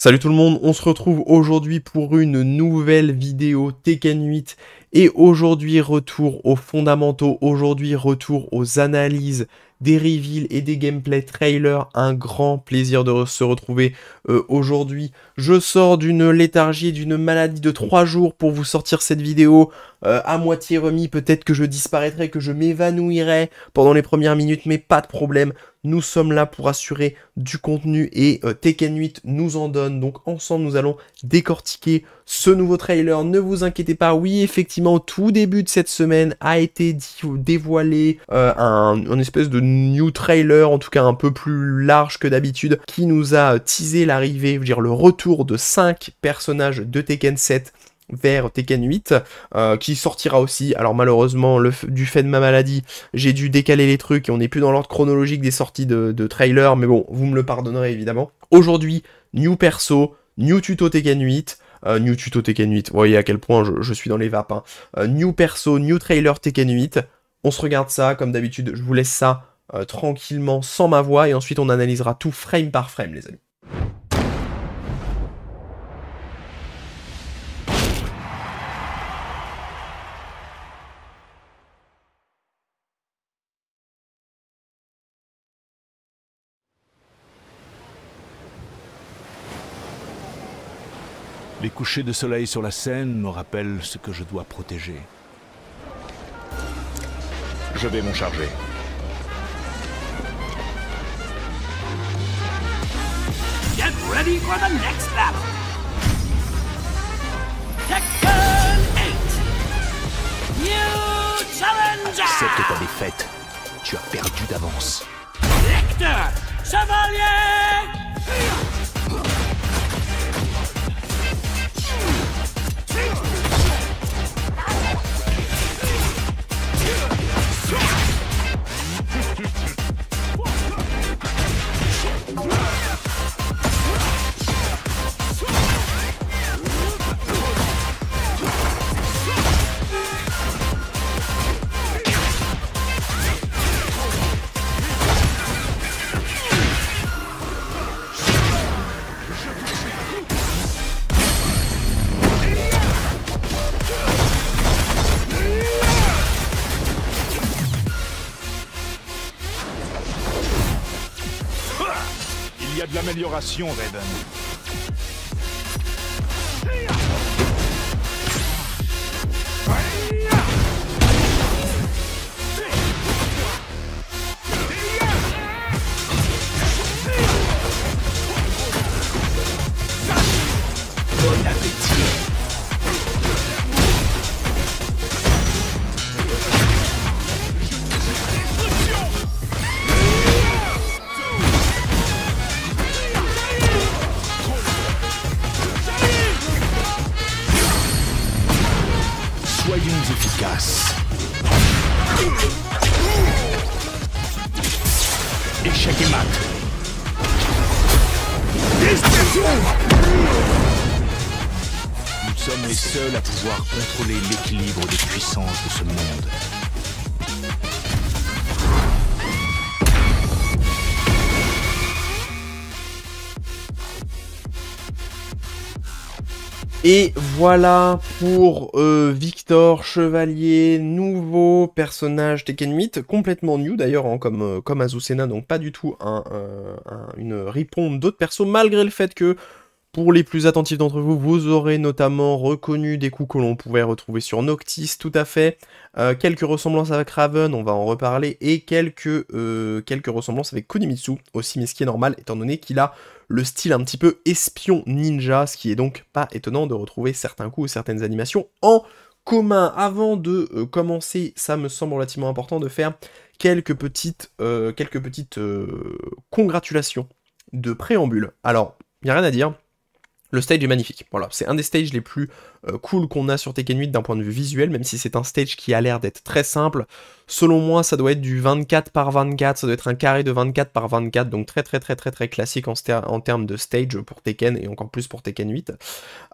Salut tout le monde, on se retrouve aujourd'hui pour une nouvelle vidéo Tekken 8 et aujourd'hui retour aux fondamentaux, aujourd'hui retour aux analyses des reveals et des gameplay trailers, un grand plaisir de se retrouver euh, aujourd'hui. Je sors d'une léthargie, d'une maladie de 3 jours pour vous sortir cette vidéo euh, à moitié remis, peut-être que je disparaîtrai, que je m'évanouirai pendant les premières minutes, mais pas de problème, nous sommes là pour assurer du contenu et euh, Tekken 8 nous en donne. Donc ensemble, nous allons décortiquer ce nouveau trailer. Ne vous inquiétez pas, oui, effectivement, tout début de cette semaine a été dévoilé euh, un, un, espèce de new trailer, en tout cas un peu plus large que d'habitude, qui nous a teasé l'arrivée, je veux dire le retour de 5 personnages de Tekken 7 vers Tekken 8 euh, qui sortira aussi. Alors malheureusement, du fait de ma maladie, j'ai dû décaler les trucs et on n'est plus dans l'ordre chronologique des sorties de, trailer, mais bon, vous me le pardonnerez évidemment. Aujourd'hui, new perso, new tuto Tekken 8. Euh, new tuto Tekken 8, vous voyez à quel point je, suis dans les vapes. Hein. Euh, new perso, new trailer Tekken 8. On se regarde ça, comme d'habitude, je vous laisse ça tranquillement, sans ma voix, et ensuite on analysera tout frame par frame, les amis. Les couchers de soleil sur la Seine me rappellent ce que je dois protéger. Je vais m'en charger. Get ready for the next battle. Tekken 8. New challenger. Accepte ta défaite. Tu as perdu d'avance. Victor, chevalier. amélioration, Raven. de ce monde. Et voilà pour euh, Victor Chevalier, nouveau personnage Tekken 8, complètement new d'ailleurs, hein, comme, euh, comme Azucena, donc pas du tout un, une riponde d'autres persos, malgré le fait que pour les plus attentifs d'entre vous, vous aurez notamment reconnu des coups que l'on pouvait retrouver sur Noctis, tout à fait. Euh, quelques ressemblances avec Raven, on va en reparler, et quelques, euh, quelques ressemblances avec Konimitsu aussi, mais ce qui est normal, étant donné qu'il a le style un petit peu espion ninja, ce qui est donc pas étonnant de retrouver certains coups ou certaines animations en commun. Avant de euh, commencer, ça me semble relativement important de faire quelques petites, quelques petites congratulations de préambule. Alors, il n'y a rien à dire le stage est magnifique. Voilà, c'est un des stages les plus euh, cool qu'on a sur Tekken 8 d'un point de vue visuel, même si c'est un stage qui a l'air d'être très simple. Selon moi, ça doit être du 24 par 24, ça doit être un carré de 24 par 24, donc très très très très très classique en, termes de stage pour Tekken et encore plus pour Tekken 8.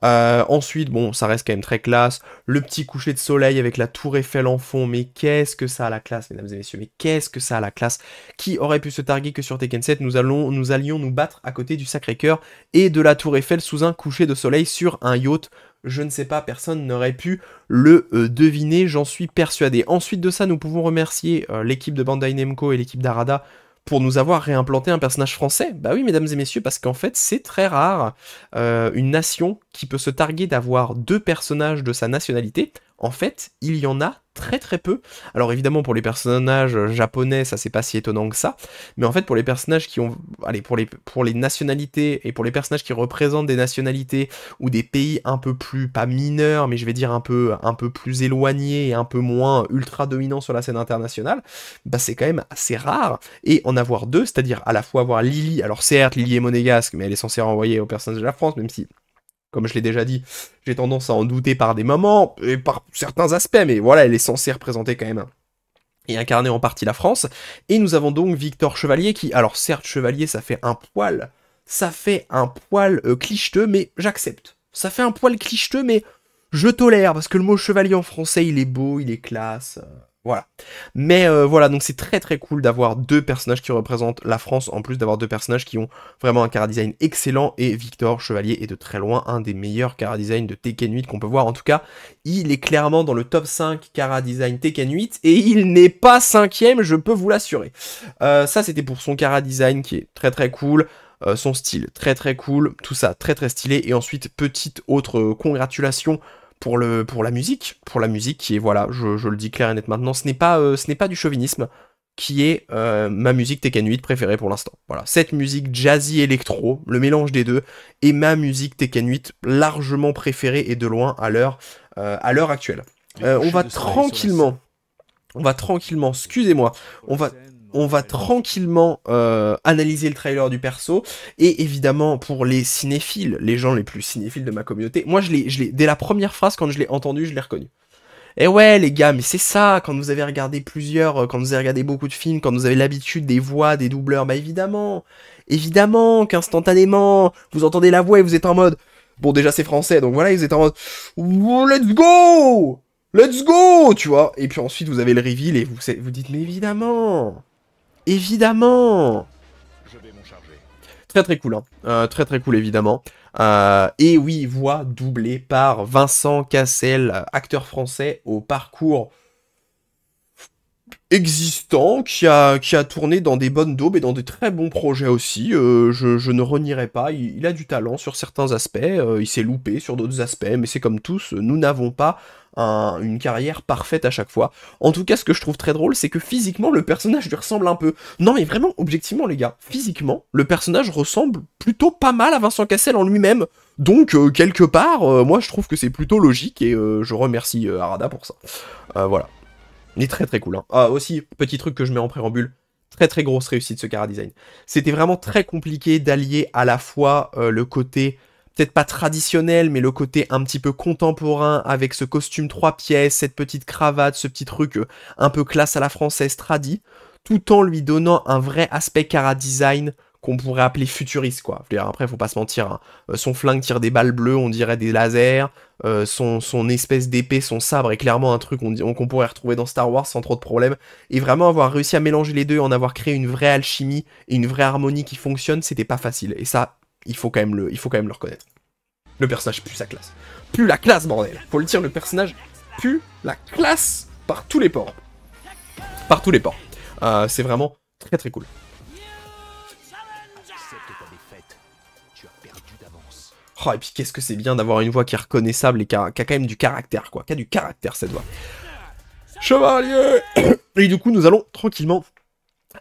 Euh, ensuite, bon, ça reste quand même très classe. Le petit coucher de soleil avec la tour Eiffel en fond, mais qu'est-ce que ça a la classe, mesdames et messieurs, mais qu'est-ce que ça a la classe Qui aurait pu se targuer que sur Tekken 7, nous, nous allions nous battre à côté du Sacré-Cœur et de la tour Eiffel sous un coucher de soleil sur un yacht je ne sais pas, personne n'aurait pu le euh, deviner, j'en suis persuadé. Ensuite de ça, nous pouvons remercier euh, l'équipe de Bandai Namco et l'équipe d'Arada pour nous avoir réimplanté un personnage français. Bah oui, mesdames et messieurs, parce qu'en fait, c'est très rare euh, une nation qui peut se targuer d'avoir deux personnages de sa nationalité en fait, il y en a très très peu. Alors évidemment pour les personnages euh, japonais, ça c'est pas si étonnant que ça, mais en fait pour les personnages qui ont allez pour les pour les nationalités et pour les personnages qui représentent des nationalités ou des pays un peu plus pas mineurs, mais je vais dire un peu un peu plus éloignés et un peu moins ultra dominants sur la scène internationale, bah c'est quand même assez rare et en avoir deux, c'est-à-dire à la fois avoir Lily, alors certes Lily est monégasque, mais elle est censée renvoyer aux personnages de la France même si comme je l'ai déjà dit, j'ai tendance à en douter par des moments et par certains aspects, mais voilà, elle est censée représenter quand même et incarner en partie la France. Et nous avons donc Victor Chevalier qui, alors certes, Chevalier, ça fait un poil, ça fait un poil euh, clicheteux, mais j'accepte. Ça fait un poil clicheteux, mais je tolère, parce que le mot chevalier en français, il est beau, il est classe. Euh. Voilà. Mais euh, voilà, donc c'est très très cool d'avoir deux personnages qui représentent la France, en plus d'avoir deux personnages qui ont vraiment un cara design excellent, et Victor Chevalier est de très loin un des meilleurs chara-design de Tekken 8 qu'on peut voir. En tout cas, il est clairement dans le top 5 cara design Tekken 8, et il n'est pas cinquième, je peux vous l'assurer. Euh, ça c'était pour son cara design qui est très très cool. Euh, son style très très cool, tout ça très très stylé et ensuite petite autre congratulation pour, le, pour la musique, pour la musique qui est, voilà, je, le dis clair et net maintenant, ce n'est pas, euh, ce n'est pas du chauvinisme, qui est euh, ma musique Tekken 8 préférée pour l'instant. Voilà, cette musique jazzy électro, le mélange des deux, est ma musique Tekken 8 largement préférée et de loin à l'heure euh, à l'heure actuelle. on va tranquillement, on va tranquillement, excusez-moi, on va on va tranquillement euh, analyser le trailer du perso. Et évidemment, pour les cinéphiles, les gens les plus cinéphiles de ma communauté, moi, je l'ai, dès la première phrase, quand je l'ai entendu, je l'ai reconnu. Eh ouais, les gars, mais c'est ça, quand vous avez regardé plusieurs, euh, quand vous avez regardé beaucoup de films, quand vous avez l'habitude des voix, des doubleurs, bah évidemment, évidemment qu'instantanément, vous entendez la voix et vous êtes en mode, bon déjà c'est français, donc voilà, vous êtes en mode, let's go! Let's go, tu vois. Et puis ensuite, vous avez le reveal et vous, vous dites, mais évidemment, Évidemment Je vais Très très cool, hein. Euh, très très cool évidemment. Euh, et oui, voix doublée par Vincent Cassel, acteur français au parcours existant, qui a, qui a tourné dans des bonnes daubes et dans des très bons projets aussi. Euh, je, ne renierai pas, il, a du talent sur certains aspects, euh, il s'est loupé sur d'autres aspects, mais c'est comme tous, nous n'avons pas une carrière parfaite à chaque fois. En tout cas, ce que je trouve très drôle, c'est que physiquement, le personnage lui ressemble un peu. Non, mais vraiment, objectivement, les gars, physiquement, le personnage ressemble plutôt pas mal à Vincent Cassel en lui-même. Donc, euh, quelque part, moi, je trouve que c'est plutôt logique et je remercie Arada pour ça. voilà. Il est très très cool. Hein. Ah, aussi, petit truc que je mets en préambule, très très grosse réussite ce Cara Design. C'était vraiment très compliqué d'allier à la fois euh, le côté peut-être pas traditionnel, mais le côté un petit peu contemporain avec ce costume trois pièces, cette petite cravate, ce petit truc euh, un peu classe à la française tradi, tout en lui donnant un vrai aspect Cara Design qu'on pourrait appeler futuriste, quoi. après, faut pas se mentir. Hein. Euh, son flingue tire des balles bleues, on dirait des lasers. Euh, son, espèce d'épée, son sabre est clairement un truc qu'on pourrait retrouver dans Star Wars sans trop de problèmes. Et vraiment avoir réussi à mélanger les deux, en avoir créé une vraie alchimie et une vraie harmonie qui fonctionne, c'était pas facile. Et ça, il faut quand même le, il faut quand même le reconnaître. Le personnage pue sa classe. plus la classe, bordel Faut le dire, le personnage plus la classe par tous les ports. Par tous les ports. Euh, c'est vraiment très très cool. et puis qu'est-ce que c'est bien d'avoir une voix qui est reconnaissable et qui a, quand même du caractère, quoi. Qui a du caractère, cette voix. Chevalier Et du coup, nous allons tranquillement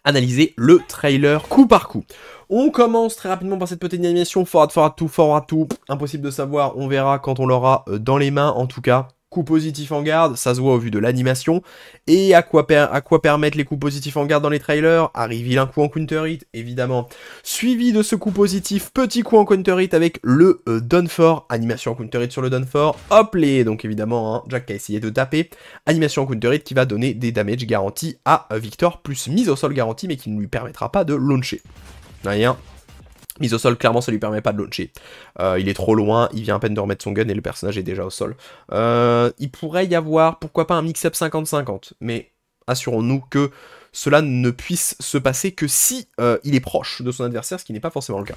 analyser le trailer coup par coup. On commence très rapidement par cette petite animation, forward, forward, tout, forward, tout. Impossible de savoir, on verra quand on l'aura euh, dans les mains, en tout cas coup positif en garde, ça se voit au vu de l'animation. Et à quoi, permettre les coups positifs en garde dans les trailers Arrive-il un coup en counter hit, évidemment. Suivi de ce coup positif, petit coup en counter hit avec le euh, done Animation en counter hit sur le Dunfor. Hop les Donc évidemment, hein, Jack a essayé de taper. Animation en counter hit qui va donner des damages garantis à euh, Victor, plus mise au sol garantie, mais qui ne lui permettra pas de launcher. Rien, Mise au sol, clairement, ça lui permet pas de launcher. Euh, il est trop loin, il vient à peine de remettre son gun et le personnage est déjà au sol. Euh, il pourrait y avoir, pourquoi pas, un mix-up 50-50, mais assurons-nous que cela ne puisse se passer que si euh, il est proche de son adversaire, ce qui n'est pas forcément le cas.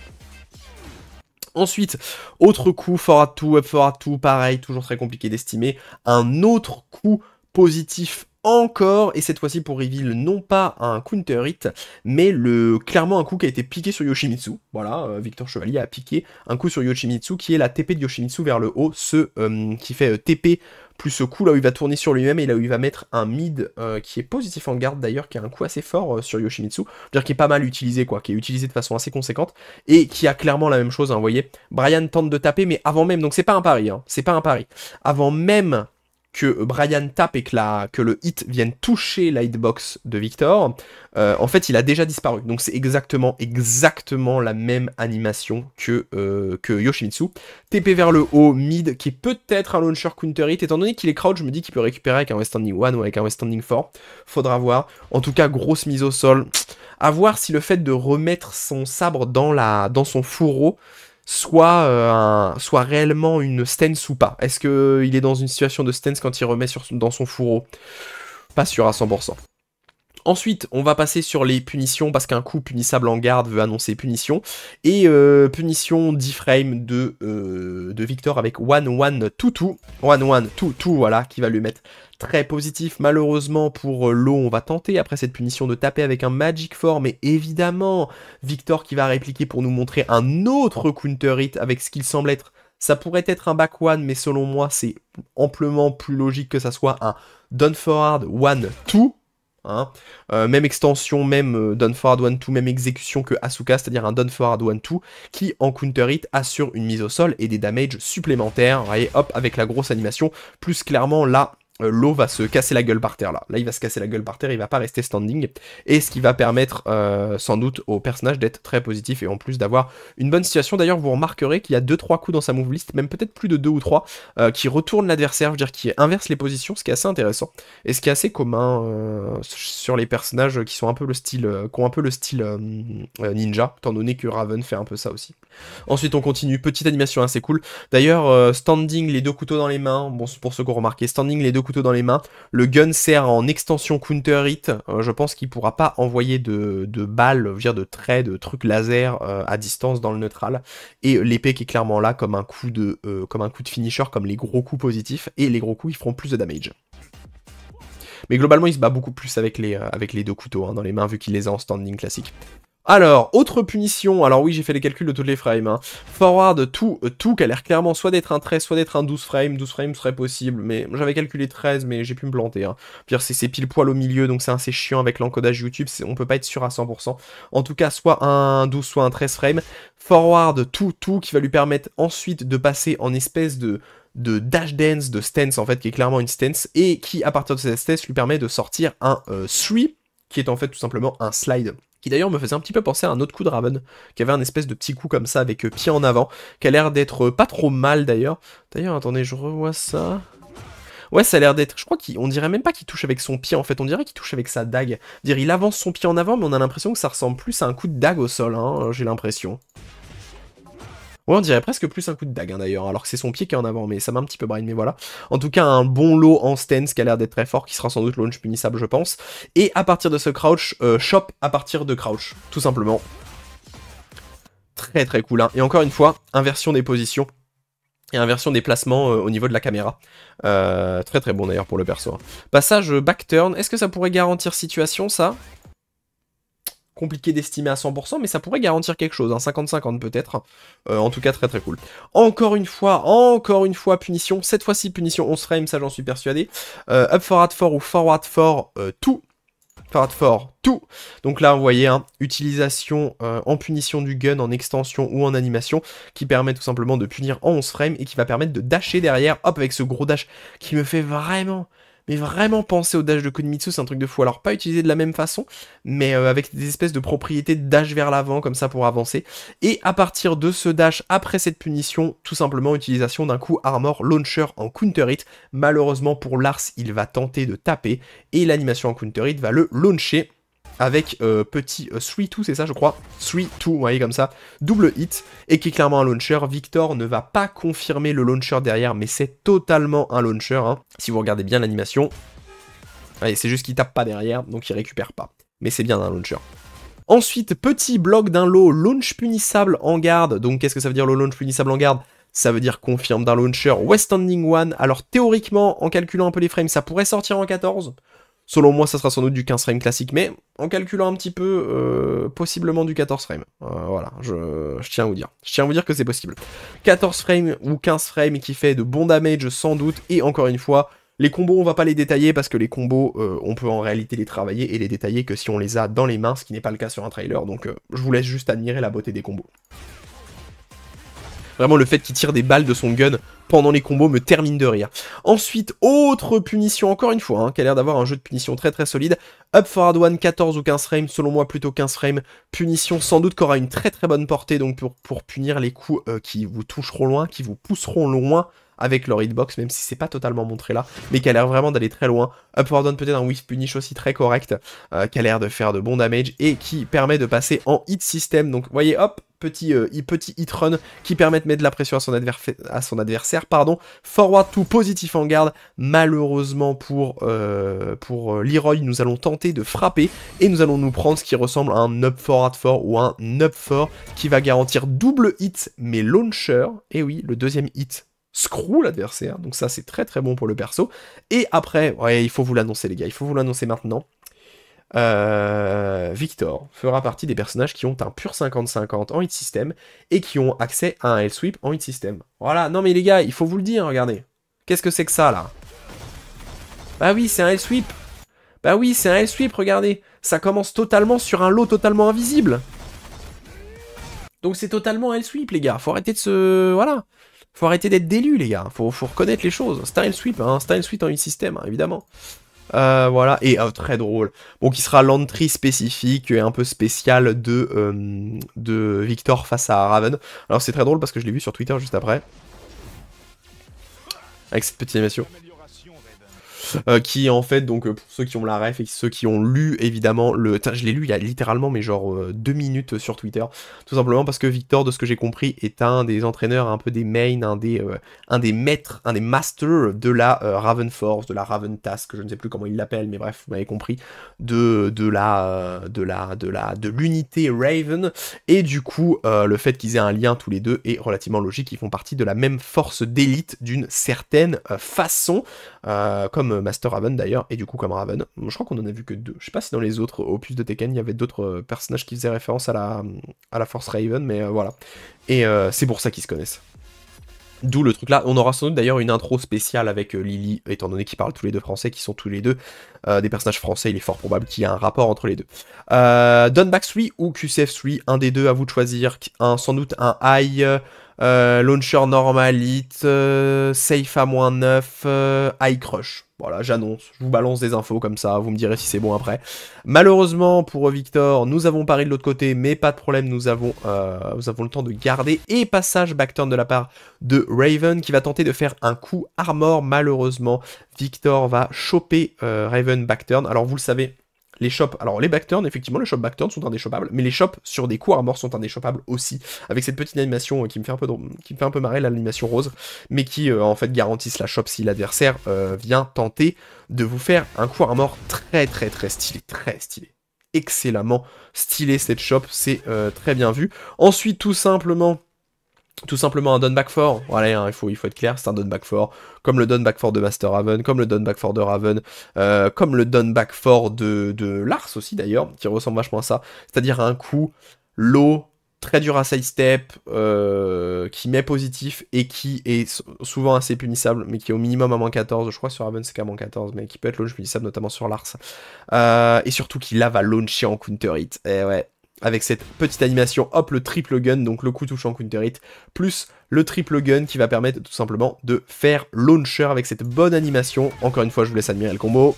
Ensuite, autre coup, forward tout up à tout, pareil, toujours très compliqué d'estimer. Un autre coup positif encore, et cette fois-ci pour reveal non pas un counter hit, mais le, clairement un coup qui a été piqué sur Yoshimitsu. Voilà, euh, Victor Chevalier a piqué un coup sur Yoshimitsu qui est la TP de Yoshimitsu vers le haut, ce euh, qui fait euh, TP plus ce coup là où il va tourner sur lui-même et là où il va mettre un mid qui est positif en garde d'ailleurs, qui a un coup assez fort sur Yoshimitsu, dire qui est pas mal utilisé quoi, qui est utilisé de façon assez conséquente et qui a clairement la même chose, hein, vous voyez. Brian tente de taper mais avant même, donc c'est pas un pari, hein, c'est pas un pari. Avant même que Brian tape et que, le hit vienne toucher la hitbox de Victor, euh, en fait, il a déjà disparu. Donc c'est exactement, exactement la même animation que, euh, que Yoshimitsu. TP vers le haut, mid, qui est peut-être un launcher counter hit. Étant donné qu'il est crowd, je me dis qu'il peut récupérer avec un West Standing 1 ou avec un West Standing 4. Faudra voir. En tout cas, grosse mise au sol. À voir si le fait de remettre son sabre dans, la, dans son fourreau euh, soit, réellement une stance ou pas. Est-ce qu'il euh, est dans une situation de stance quand il remet dans son fourreau Pas sûr à 100%. Ensuite, on va passer sur les punitions parce qu'un coup punissable en garde veut annoncer punition. Et euh, punition 10 frame de, euh, de Victor avec 1-1 2 2 1-1 2 2 voilà, qui va lui mettre très positif. Malheureusement pour euh, l'eau, on va tenter après cette punition de taper avec un Magic Form mais évidemment Victor qui va répliquer pour nous montrer un autre counter hit avec ce qu'il semble être. Ça pourrait être un back one, mais selon moi, c'est amplement plus logique que ça soit un Dunford forward one two. Hein. Euh, même extension, même euh, Dunford forward one two, même exécution que Asuka, c'est-à-dire un Dunford forward one two qui en counter hit assure une mise au sol et des damages supplémentaires. Vous voyez, hop, avec la grosse animation. Plus clairement, là, euh, l'eau va se casser la gueule par terre là. Là, il va se casser la gueule par terre, il va pas rester standing. Et ce qui va permettre euh, sans doute au personnage d'être très positif et en plus d'avoir une bonne situation. D'ailleurs, vous remarquerez qu'il y a 2-3 coups dans sa move list, même peut-être plus de 2 ou 3, euh, qui retournent l'adversaire, je veux dire qui inverse les positions, ce qui est assez intéressant et ce qui est assez commun sur les personnages qui sont un peu le style, qui ont un peu le style ninja, étant donné que Raven fait un peu ça aussi. Ensuite, on continue, petite animation assez cool. D'ailleurs, standing les deux couteaux dans les mains, bon, pour ceux qui ont remarqué, standing les deux couteau dans les mains. Le gun sert en extension counter hit. Euh, je pense qu'il pourra pas envoyer de, balles, dire de traits, de trucs laser euh, à distance dans le neutral. Et euh, l'épée qui est clairement là comme un coup de, comme un coup de finisher, comme les gros coups positifs. Et les gros coups, ils feront plus de damage. Mais globalement, il se bat beaucoup plus avec les, avec les deux couteaux hein, dans les mains, vu qu'il les a en standing classique. Alors, autre punition, alors oui j'ai fait les calculs de toutes les frames, hein. forward tout, euh, tout qui a l'air clairement soit d'être un 13, soit d'être un 12 frame. 12 frames serait possible, mais j'avais calculé 13 mais j'ai pu me planter. Hein. Pire c'est pile poil au milieu donc c'est assez chiant avec l'encodage YouTube, on peut pas être sûr à 100%. En tout cas soit un 12 soit un 13 frame. forward tout, tout qui va lui permettre ensuite de passer en espèce de dash dance, de stance en fait, qui est clairement une stance, et qui à partir de cette stance lui permet de sortir un euh, sweep, qui est en fait tout simplement un slide qui d'ailleurs me faisait un petit peu penser à un autre coup de Raven, qui avait un espèce de petit coup comme ça avec euh, pied en avant, qui a l'air d'être euh, pas trop mal d'ailleurs. D'ailleurs, attendez, je revois ça. Ouais, ça a l'air d'être. Je crois qu'on dirait même pas qu'il touche avec son pied en fait, on dirait qu'il touche avec sa dague. Dire, il avance son pied en avant, mais on a l'impression que ça ressemble plus à un coup de dague au sol, hein, euh, j'ai l'impression. Ouais, on dirait presque plus un coup de dague hein, d'ailleurs, alors que c'est son pied qui est en avant, mais ça m'a un petit peu brain, mais voilà. En tout cas, un bon lot en stance qui a l'air d'être très fort, qui sera sans doute launch punissable, je pense. Et à partir de ce crouch, euh, shop à partir de crouch, tout simplement. Très très cool, hein. Et encore une fois, inversion des positions et inversion des placements euh, au niveau de la caméra. Euh, très très bon d'ailleurs pour le perso. Hein. Passage back turn, est-ce que ça pourrait garantir situation ça compliqué d'estimer à 100%, mais ça pourrait garantir quelque chose, hein, 50-50 peut-être. Euh, en tout cas, très très cool. Encore une fois, encore une fois, punition. Cette fois-ci, punition 11 frames, ça j'en suis persuadé. Euh, up forward for ou forward for, euh, tout. Forward for, tout. Donc là, vous voyez, hein, utilisation en punition du gun, en extension ou en animation, qui permet tout simplement de punir en 11 frames et qui va permettre de dasher derrière, hop, avec ce gros dash qui me fait vraiment mais vraiment penser au dash de Kunimitsu, c'est un truc de fou. Alors pas utilisé de la même façon, mais euh, avec des espèces de propriétés de dash vers l'avant comme ça pour avancer. Et à partir de ce dash, après cette punition, tout simplement utilisation d'un coup armor launcher en counter hit. Malheureusement pour Lars, il va tenter de taper et l'animation en counter hit va le launcher avec euh, petit 3-2, euh, c'est ça je crois 3-2, vous voyez comme ça, double hit, et qui est clairement un launcher. Victor ne va pas confirmer le launcher derrière, mais c'est totalement un launcher, hein. si vous regardez bien l'animation. C'est juste qu'il tape pas derrière, donc il récupère pas. Mais c'est bien un launcher. Ensuite, petit bloc d'un lot, launch punissable en garde. Donc qu'est-ce que ça veut dire le launch punissable en garde ça veut dire confirme d'un launcher West Ending 1. Alors théoriquement, en calculant un peu les frames, ça pourrait sortir en 14. Selon moi, ça sera sans doute du 15 frame classique, mais en calculant un petit peu, euh, possiblement du 14 frame. Euh, voilà, je, tiens à vous dire. Je tiens à vous dire que c'est possible. 14 frame ou 15 frames qui fait de bons damage sans doute, et encore une fois, les combos, on va pas les détailler parce que les combos, euh, on peut en réalité les travailler et les détailler que si on les a dans les mains, ce qui n'est pas le cas sur un trailer. Donc je vous laisse juste admirer la beauté des combos. Vraiment, le fait qu'il tire des balles de son gun pendant les combos me termine de rire. Ensuite, autre punition, encore une fois, hein, qui a l'air d'avoir un jeu de punition très très solide. Up for Hard one, 14 ou 15 frames, selon moi plutôt 15 frames. Punition sans doute qu'aura une très très bonne portée, donc pour, pour punir les coups euh, qui vous toucheront loin, qui vous pousseront loin avec leur hitbox, même si c'est pas totalement montré là, mais qui a l'air vraiment d'aller très loin. Upward on peut-être un whiff punish aussi très correct, euh, qui a l'air de faire de bons damage et qui permet de passer en hit system. Donc voyez, hop, petit, euh, petit hit run qui permet de mettre de la pression à son, adversaire. Pardon. Forward to positif en garde. Malheureusement pour, euh, pour Leroy, nous allons tenter de frapper et nous allons nous prendre ce qui ressemble à un up forward for ou un up for qui va garantir double hit mais launcher. Et oui, le deuxième hit screw l'adversaire. Donc ça, c'est très très bon pour le perso. Et après, ouais, il faut vous l'annoncer les gars, il faut vous l'annoncer maintenant. Euh, Victor fera partie des personnages qui ont un pur 50-50 en hit system et qui ont accès à un l Sweep en hit system. Voilà, non mais les gars, il faut vous le dire, regardez. Qu'est-ce que c'est que ça là Bah oui, c'est un l Sweep Bah oui, c'est un l Sweep, regardez Ça commence totalement sur un lot totalement invisible Donc c'est totalement l Sweep, les gars, faut arrêter de se... Voilà faut arrêter d'être délu, les gars. Faut, reconnaître les choses. Style sweep, hein. Style sweep en une système hein, évidemment. Euh, voilà, et oh, très drôle. Bon, qui sera l'entrée spécifique et un peu spéciale de, euh, de Victor face à Raven. Alors c'est très drôle parce que je l'ai vu sur Twitter juste après. Avec cette petite animation. Euh, qui en fait, donc euh, pour ceux qui ont la ref et ceux qui ont lu évidemment le. je l'ai lu il y a littéralement, mais genre euh, deux minutes sur Twitter, tout simplement parce que Victor, de ce que j'ai compris, est un des entraîneurs, un peu des mains, un des, un des maîtres, un des masters de la Raven Force, de la Raven Task, je ne sais plus comment il l'appelle, mais bref, vous m'avez compris, de, de la. de la. de la. de l'unité Raven, et du coup, le fait qu'ils aient un lien tous les deux est relativement logique, ils font partie de la même force d'élite d'une certaine façon. Euh, comme Master Raven d'ailleurs, et du coup comme Raven. Je crois qu'on en a vu que deux. Je sais pas si dans les autres opus de Tekken, il y avait d'autres euh, personnages qui faisaient référence à la, Force Raven, mais euh, voilà. Et c'est pour ça qu'ils se connaissent. D'où le truc là. On aura sans doute d'ailleurs une intro spéciale avec Lily, étant donné qu'ils parlent tous les deux français, qui sont tous les deux des personnages français. Il est fort probable qu'il y ait un rapport entre les deux. Euh, Sui 3 ou QCF 3, un des deux à vous de choisir. Un, sans doute un high. Euh, launcher normalite, euh, safe à moins 9, euh, high crush. Voilà, j'annonce, je vous balance des infos comme ça, vous me direz si c'est bon après. Malheureusement pour Victor, nous avons pari de l'autre côté, mais pas de problème, nous avons, euh, nous avons le temps de garder. Et passage backturn de la part de Raven qui va tenter de faire un coup armor. Malheureusement, Victor va choper Raven backturn. Alors vous le savez, les shops, alors les backturns, effectivement, les shops backturns sont indéchoppables, mais les shops sur des coups à mort sont indéchoppables aussi, avec cette petite animation euh, qui me fait un peu, qui me fait un peu marrer, l'animation rose, mais qui euh, en fait garantissent la shop si l'adversaire euh, vient tenter de vous faire un coup à mort très très très stylé, très stylé excellemment stylé cette shop, c'est très bien vu. Ensuite, tout simplement, tout simplement un Dunback 4. Voilà, hein, il, faut, il faut être clair, c'est un back 4. Comme le back 4 de Master Raven, comme le back 4 de Raven, euh, comme le Dunback 4 de, de Lars aussi d'ailleurs, qui ressemble vachement à ça. C'est-à-dire un coup low, très dur à sidestep, euh, qui met positif et qui est souvent assez punissable, mais qui est au minimum à moins 14. Je crois sur Raven c'est qu'à moins 14, mais qui peut être launch punissable, notamment sur Lars. Euh, et surtout qui là va launcher en counter hit. Et eh ouais, avec cette petite animation, hop, le triple gun, donc le coup touchant counter hit, plus le triple gun qui va permettre tout simplement de faire launcher avec cette bonne animation. Encore une fois, je vous laisse admirer le combo.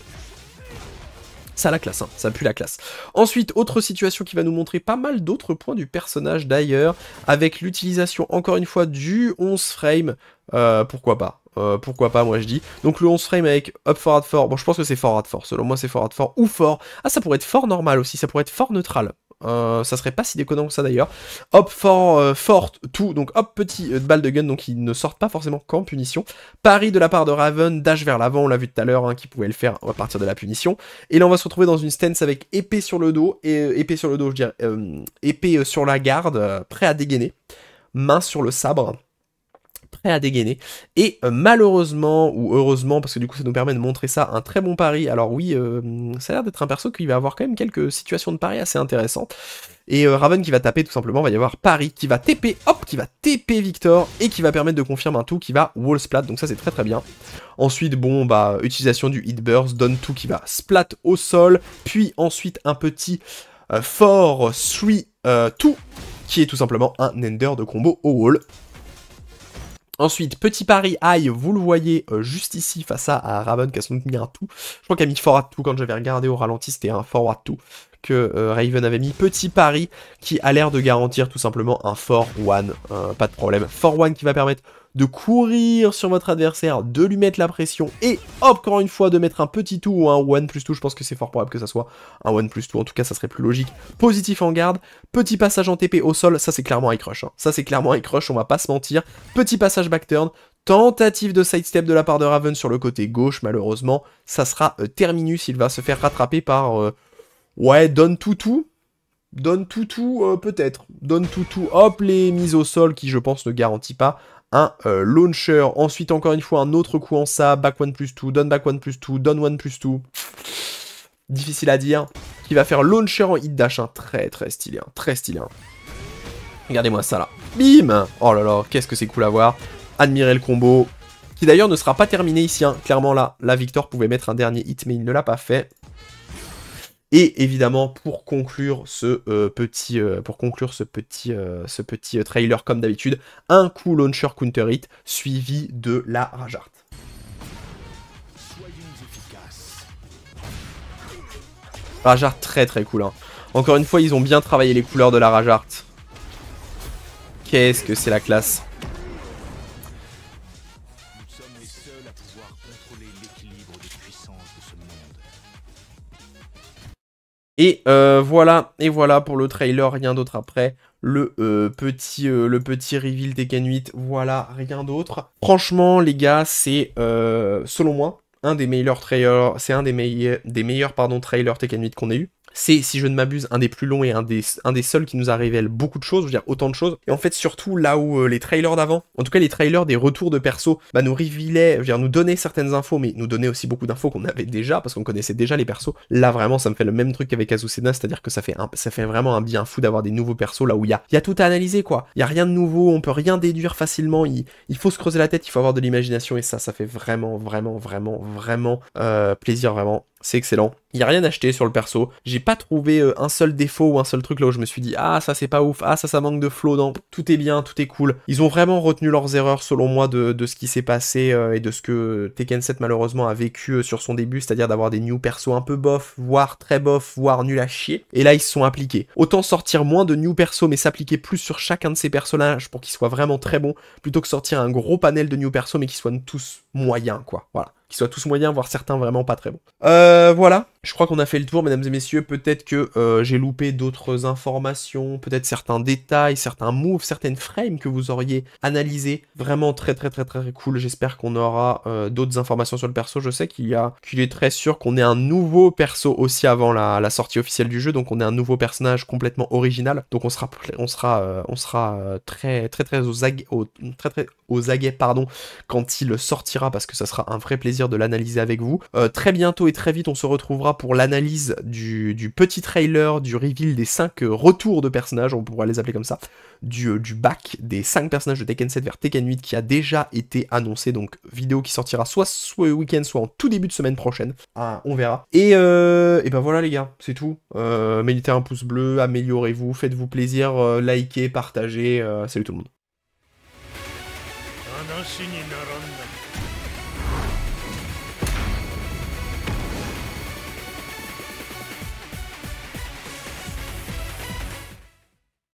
Ça a la classe, hein. ça pue la classe. Ensuite, autre situation qui va nous montrer pas mal d'autres points du personnage d'ailleurs, avec l'utilisation encore une fois du 11 frame, euh, pourquoi pas euh, pourquoi pas, moi je dis. Donc le 11 frame avec up forward fort. Bon, je pense que c'est forward fort. Selon moi, c'est forward fort ou fort. Ah, ça pourrait être fort normal aussi. Ça pourrait être fort neutral. Euh, ça serait pas si déconnant que ça d'ailleurs. Hop, fort, euh, fort, tout, donc hop, petit euh, balle de gun, donc ils ne sortent pas forcément qu'en punition. Paris de la part de Raven, dash vers l'avant, on l'a vu tout à l'heure, hein, qui pouvait le faire à partir de la punition. Et là, on va se retrouver dans une stance avec épée sur le dos, et épée sur le dos, je dirais, épée sur la garde, prêt à dégainer, main sur le sabre à dégainer. Et euh, malheureusement, ou heureusement, parce que du coup ça nous permet de montrer ça, un très bon pari. Alors oui, euh, ça a l'air d'être un perso qui va avoir quand même quelques situations de pari assez intéressantes. Et euh, Raven qui va taper tout simplement, va y avoir Paris qui va TP, hop, qui va TP Victor, et qui va permettre de confirmer un tout qui va wall splat, donc ça c'est très très bien. Ensuite, bon, bah, utilisation du hit burst, donne tout qui va splat au sol, puis ensuite un petit fort 3 tout, qui est tout simplement un ender de combo au wall. Ensuite, petit pari high, vous le voyez euh, juste ici face à, Raven qui a son mis un tout. Je crois qu'il a mis forward tout quand j'avais regardé au ralenti, c'était un forward tout que euh, Raven avait mis. Petit pari qui a l'air de garantir tout simplement un 4 one, pas de problème. fort one qui va permettre de courir sur votre adversaire, de lui mettre la pression et hop, encore une fois, de mettre un petit tout ou un one plus tout. Je pense que c'est fort probable que ça soit un one plus tout. En tout cas, ça serait plus logique. Positif en garde, petit passage en TP au sol. Ça, c'est clairement un crush. Hein. Ça, c'est clairement un crush, on va pas se mentir. Petit passage backturn, Tentative de sidestep de la part de Raven sur le côté gauche, malheureusement, ça sera euh, terminus. Il va se faire rattraper par... Euh, ouais, donne tout tout Donne tout tout, euh, peut-être. Donne tout tout, hop, les mises au sol qui, je pense, ne garantit pas un euh, launcher. Ensuite, encore une fois, un autre coup en ça, back one plus two. down back one plus two. down one plus two. Difficile à dire. Qui va faire launcher en hit dash, hein. très très stylé, hein. très stylé. Hein. Regardez-moi ça là. Bim Oh là là, qu'est-ce que c'est cool à voir. Admirez le combo. Qui d'ailleurs ne sera pas terminé ici, clairement là. La Victor pouvait mettre un dernier hit, mais il ne l'a pas fait. Et évidemment, pour conclure ce euh, petit, euh, pour conclure ce petit, euh, ce petit trailer comme d'habitude, un coup launcher counter hit suivi de la Rajart. Rajart très très cool. Hein. Encore une fois, ils ont bien travaillé les couleurs de la Rajart. Qu'est-ce que c'est la classe Et euh, voilà, et voilà pour le trailer, rien d'autre après. Le, euh, petit, euh, le petit reveal Tekken 8, voilà, rien d'autre. Franchement, les gars, c'est, selon moi, un des meilleurs trailers, c'est un des, meilleurs, des meilleurs pardon, trailers Tekken 8 qu'on ait eu. C'est, si je ne m'abuse, un des plus longs et un des, un des seuls qui nous a révélé beaucoup de choses, je veux dire autant de choses. Et en fait, surtout là où euh, les trailers d'avant, en tout cas les trailers des retours de perso, bah, nous révélaient, je veux dire, nous donnaient certaines infos, mais nous donnaient aussi beaucoup d'infos qu'on avait déjà, parce qu'on connaissait déjà les persos. Là, vraiment, ça me fait le même truc qu'avec Azucena, c'est-à-dire que ça fait, ça fait vraiment un bien fou d'avoir des nouveaux persos là où il y a, y a tout à analyser, quoi. Il y a rien de nouveau, on peut rien déduire facilement, il, il faut se creuser la tête, il faut avoir de l'imagination, et ça, ça fait vraiment, vraiment, vraiment, vraiment euh, plaisir, vraiment c'est excellent. Il n'y a rien acheté sur le perso. J'ai pas trouvé euh, un seul défaut ou un seul truc là où je me suis dit ah ça c'est pas ouf, ah ça ça manque de flow, non, tout est bien, tout est cool. Ils ont vraiment retenu leurs erreurs selon moi de, ce qui s'est passé euh, et de ce que Tekken 7 malheureusement a vécu euh, sur son début, c'est-à-dire d'avoir des new persos un peu bof, voire très bof, voire nul à chier. Et là ils se sont appliqués. Autant sortir moins de new persos mais s'appliquer plus sur chacun de ces personnages pour qu'ils soient vraiment très bons, plutôt que sortir un gros panel de new persos mais qu'ils soient tous moyens quoi. Voilà qui soient tous moyens, voire certains vraiment pas très bons. Euh, voilà, je crois qu'on a fait le tour, mesdames et messieurs. Peut-être que euh, j'ai loupé d'autres informations, peut-être certains détails, certains moves, certaines frames que vous auriez analysées. Vraiment très très très très cool. J'espère qu'on aura euh, d'autres informations sur le perso. Je sais qu'il y a, qu'il est très sûr qu'on ait un nouveau perso aussi avant la, sortie officielle du jeu, donc on est un nouveau personnage complètement original. Donc on sera, on sera, on sera très très très aux aguets, très aux aguets pardon, quand il sortira parce que ça sera un vrai plaisir de l'analyser avec vous. Euh, très bientôt et très vite, on se retrouvera pour l'analyse du, petit trailer, du reveal des cinq euh, retours de personnages, on pourrait les appeler comme ça, du, euh, du bac des cinq personnages de Tekken 7 vers Tekken 8 qui a déjà été annoncé. Donc vidéo qui sortira soit ce week-end, soit en tout début de semaine prochaine. Ah, on verra. Et, ben voilà les gars, c'est tout. mettez un pouce bleu, améliorez-vous, faites-vous plaisir, likez, partagez. salut tout le monde.